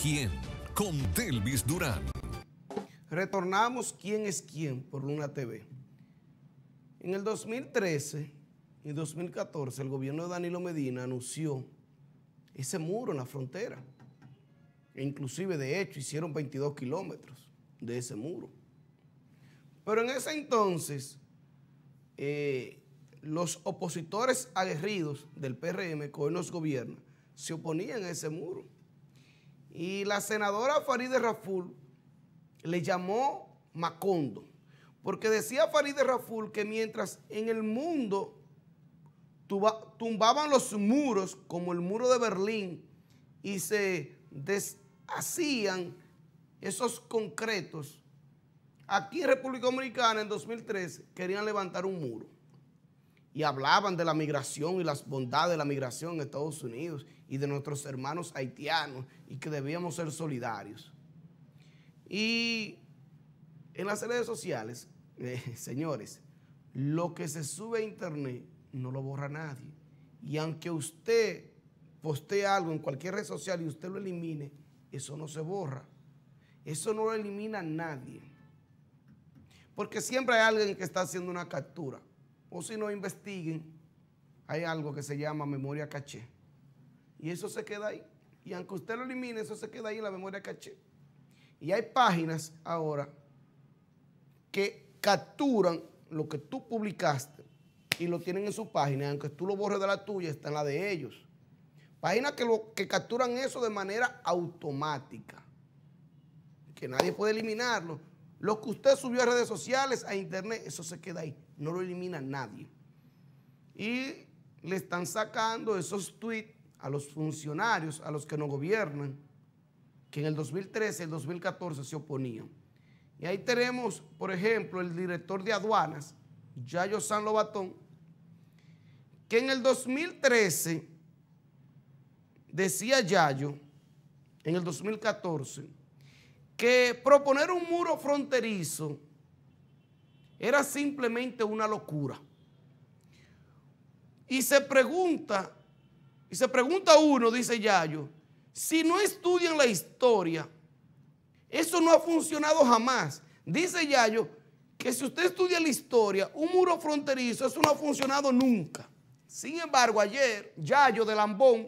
quién? Con Telvis Durán. Retornamos quién es quién por Luna TV. En el 2013 y 2014 el gobierno de Danilo Medina anunció ese muro en la frontera. E inclusive, de hecho, hicieron 22 kilómetros de ese muro. Pero en ese entonces, eh, los opositores aguerridos del PRM que hoy nos gobierna se oponían a ese muro. Y la senadora Farideh Raful le llamó Macondo, porque decía Farideh Raful que mientras en el mundo tumbaban los muros, como el muro de Berlín, y se deshacían esos concretos, aquí en República Dominicana en 2013 querían levantar un muro y hablaban de la migración y las bondades de la migración en Estados Unidos y de nuestros hermanos haitianos y que debíamos ser solidarios. Y en las redes sociales, eh, señores, lo que se sube a internet no lo borra nadie. Y aunque usted postee algo en cualquier red social y usted lo elimine, eso no se borra. Eso no lo elimina nadie. Porque siempre hay alguien que está haciendo una captura o si no investiguen, hay algo que se llama memoria caché. Y eso se queda ahí. Y aunque usted lo elimine, eso se queda ahí en la memoria caché. Y hay páginas ahora que capturan lo que tú publicaste y lo tienen en su página. Aunque tú lo borres de la tuya, está en la de ellos. Páginas que, lo, que capturan eso de manera automática. Que nadie puede eliminarlo lo que usted subió a redes sociales, a internet, eso se queda ahí. No lo elimina nadie. Y le están sacando esos tweets a los funcionarios, a los que no gobiernan, que en el 2013 y el 2014 se oponían. Y ahí tenemos, por ejemplo, el director de aduanas, Yayo San Lobatón, que en el 2013 decía Yayo, en el 2014, que proponer un muro fronterizo era simplemente una locura. Y se pregunta, y se pregunta uno, dice Yayo, si no estudian la historia, eso no ha funcionado jamás. Dice Yayo que si usted estudia la historia, un muro fronterizo, eso no ha funcionado nunca. Sin embargo, ayer Yayo de Lambón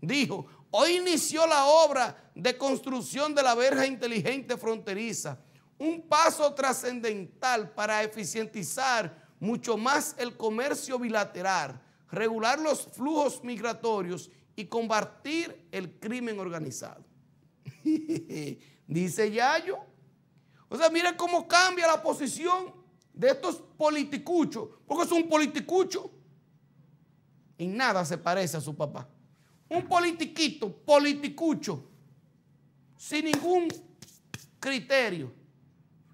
dijo, Hoy inició la obra de construcción de la verja inteligente fronteriza, un paso trascendental para eficientizar mucho más el comercio bilateral, regular los flujos migratorios y combatir el crimen organizado. Dice Yayo. O sea, mire cómo cambia la posición de estos politicuchos, porque es un politicucho. En nada se parece a su papá. Un politiquito, politicucho, sin ningún criterio,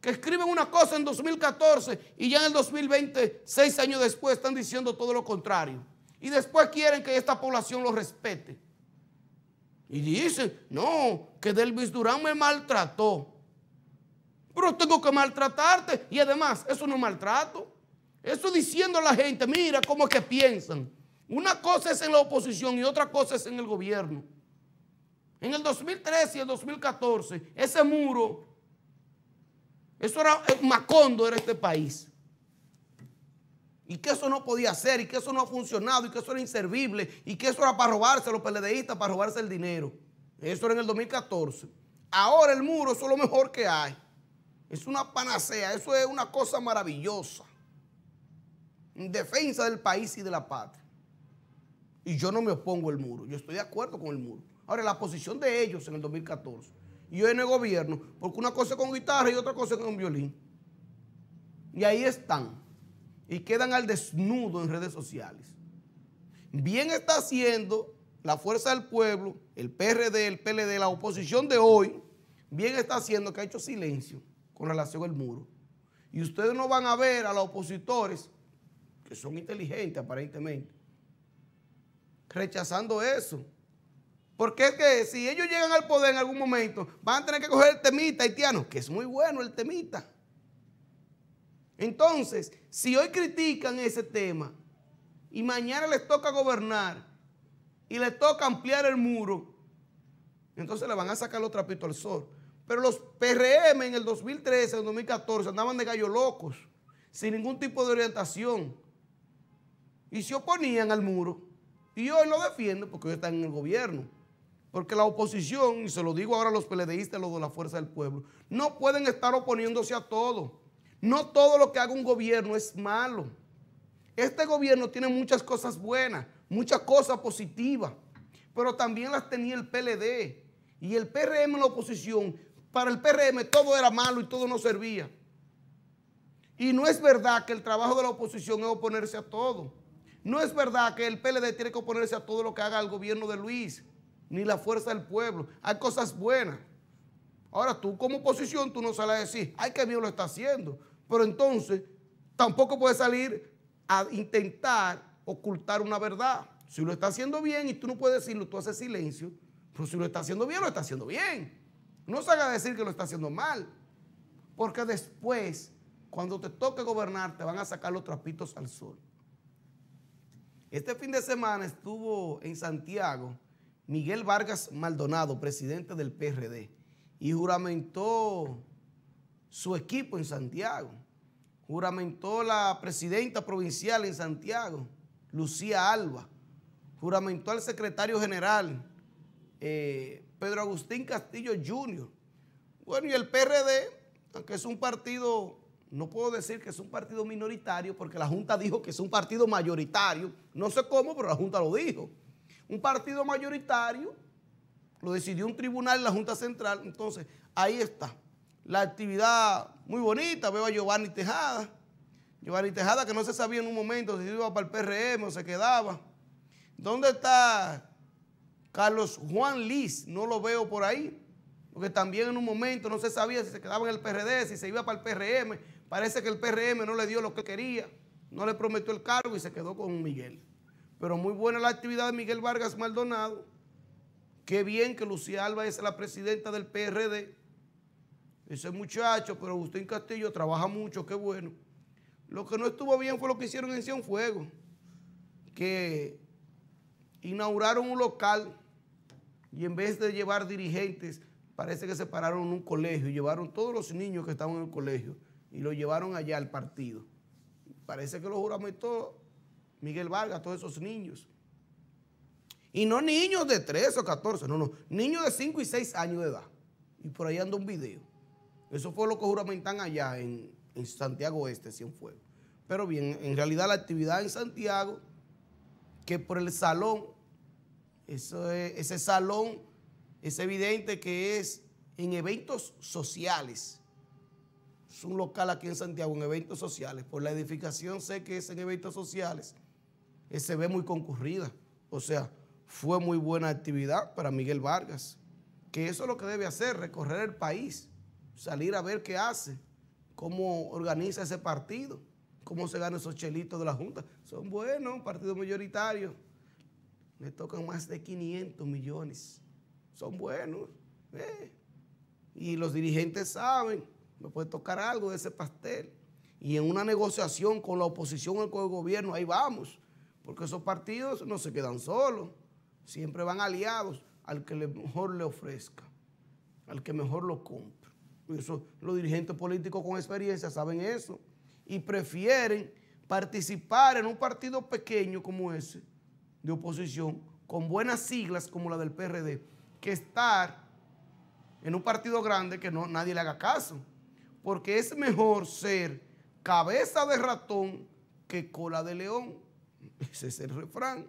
que escriben una cosa en 2014 y ya en el 2020, seis años después, están diciendo todo lo contrario. Y después quieren que esta población lo respete. Y dicen, no, que Delvis Durán me maltrató. Pero tengo que maltratarte. Y además, eso no es maltrato. Eso diciendo a la gente, mira cómo es que piensan. Una cosa es en la oposición y otra cosa es en el gobierno. En el 2013 y el 2014, ese muro, eso era, eh, Macondo era este país. Y que eso no podía hacer, y que eso no ha funcionado, y que eso era inservible, y que eso era para robarse a los peledeístas, para robarse el dinero. Eso era en el 2014. Ahora el muro, eso es lo mejor que hay. Es una panacea, eso es una cosa maravillosa. En defensa del país y de la patria. Y yo no me opongo al muro, yo estoy de acuerdo con el muro. Ahora, la posición de ellos en el 2014 y hoy en el gobierno, porque una cosa es con guitarra y otra cosa es con violín. Y ahí están. Y quedan al desnudo en redes sociales. Bien está haciendo la fuerza del pueblo, el PRD, el PLD, la oposición de hoy, bien está haciendo que ha hecho silencio con relación al muro. Y ustedes no van a ver a los opositores, que son inteligentes aparentemente, rechazando eso. Porque es que si ellos llegan al poder en algún momento, van a tener que coger el temita haitiano, que es muy bueno el temita. Entonces, si hoy critican ese tema y mañana les toca gobernar y les toca ampliar el muro, entonces le van a sacar los trapitos al sol. Pero los PRM en el 2013, en el 2014 andaban de gallo locos, sin ningún tipo de orientación y se oponían al muro. Y hoy lo defiendo porque hoy están en el gobierno. Porque la oposición, y se lo digo ahora a los peledeístas, los de la fuerza del pueblo, no pueden estar oponiéndose a todo. No todo lo que haga un gobierno es malo. Este gobierno tiene muchas cosas buenas, muchas cosas positivas, pero también las tenía el PLD y el PRM en la oposición. Para el PRM todo era malo y todo no servía. Y no es verdad que el trabajo de la oposición es oponerse a todo. No es verdad que el PLD tiene que oponerse a todo lo que haga el gobierno de Luis, ni la fuerza del pueblo. Hay cosas buenas. Ahora tú como oposición, tú no sales a decir, ay, que bien lo está haciendo. Pero entonces tampoco puedes salir a intentar ocultar una verdad. Si lo está haciendo bien y tú no puedes decirlo, tú haces silencio. Pero si lo está haciendo bien, lo está haciendo bien. No salga a decir que lo está haciendo mal. Porque después, cuando te toque gobernar, te van a sacar los trapitos al sol. Este fin de semana estuvo en Santiago Miguel Vargas Maldonado, presidente del PRD, y juramentó su equipo en Santiago. Juramentó la presidenta provincial en Santiago, Lucía Alba. Juramentó al secretario general, eh, Pedro Agustín Castillo Jr. Bueno, y el PRD, aunque es un partido no puedo decir que es un partido minoritario porque la Junta dijo que es un partido mayoritario. No sé cómo, pero la Junta lo dijo. Un partido mayoritario lo decidió un tribunal en la Junta Central. Entonces, ahí está. La actividad muy bonita. Veo a Giovanni Tejada. Giovanni Tejada que no se sabía en un momento si iba para el PRM o se quedaba. ¿Dónde está Carlos Juan Liz? No lo veo por ahí porque también en un momento no se sabía si se quedaba en el PRD, si se iba para el PRM, Parece que el PRM no le dio lo que quería, no le prometió el cargo y se quedó con Miguel. Pero muy buena la actividad de Miguel Vargas Maldonado. Qué bien que Lucía Alba es la presidenta del PRD. ese muchacho, pero Agustín Castillo trabaja mucho, qué bueno. Lo que no estuvo bien fue lo que hicieron en Cienfuegos, que inauguraron un local y en vez de llevar dirigentes, parece que se pararon en un colegio y llevaron todos los niños que estaban en el colegio y lo llevaron allá al partido. Parece que lo juramentó Miguel Vargas, todos esos niños. Y no niños de 13 o 14, no, no, niños de 5 y 6 años de edad. Y por ahí anda un video. Eso fue lo que juramentan allá en, en Santiago Este, fuego Pero bien, en realidad la actividad en Santiago, que por el salón, ese salón es evidente que es en eventos sociales es un local aquí en Santiago en eventos sociales. Por la edificación sé que es en eventos sociales. Eh, se ve muy concurrida. O sea, fue muy buena actividad para Miguel Vargas. Que eso es lo que debe hacer, recorrer el país, salir a ver qué hace, cómo organiza ese partido, cómo se ganan esos chelitos de la Junta. Son buenos, partido mayoritario. Le tocan más de 500 millones. Son buenos. Eh. Y los dirigentes saben me puede tocar algo de ese pastel. Y en una negociación con la oposición o con el gobierno, ahí vamos, porque esos partidos no se quedan solos, siempre van aliados al que mejor le ofrezca, al que mejor lo compre. eso, los dirigentes políticos con experiencia saben eso y prefieren participar en un partido pequeño como ese de oposición, con buenas siglas como la del PRD, que estar en un partido grande que no, nadie le haga caso porque es mejor ser cabeza de ratón que cola de león. Ese es el refrán.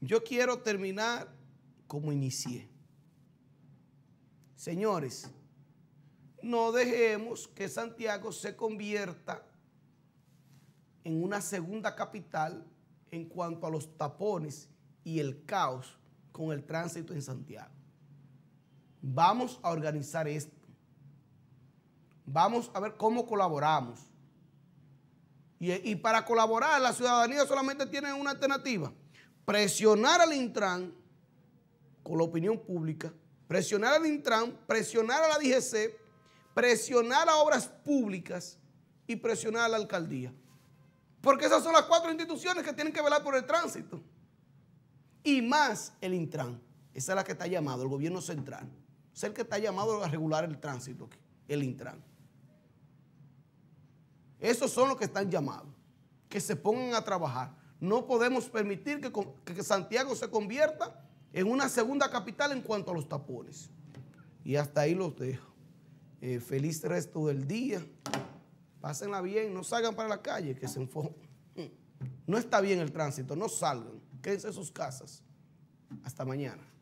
Yo quiero terminar como inicié. Señores, no dejemos que Santiago se convierta en una segunda capital en cuanto a los tapones y el caos con el tránsito en Santiago. Vamos a organizar esto. Vamos a ver cómo colaboramos. Y, para colaborar, la ciudadanía solamente tiene una alternativa. Presionar al Intran con la opinión pública, presionar al Intran, presionar a la DGC, presionar a obras públicas y presionar a la alcaldía. Porque esas son las cuatro instituciones que tienen que velar por el tránsito. Y más el Intran. Esa es la que está llamado el gobierno central es el que está llamado a regular el tránsito, el Intran. Esos son los que están llamados, que se pongan a trabajar. No podemos permitir que, Santiago se convierta en una segunda capital en cuanto a los tapones. Y hasta ahí los dejo. Eh, feliz resto del día. Pásenla bien, no salgan para la calle, que se enfoquen. No está bien el tránsito, no salgan, quédense en sus casas. Hasta mañana.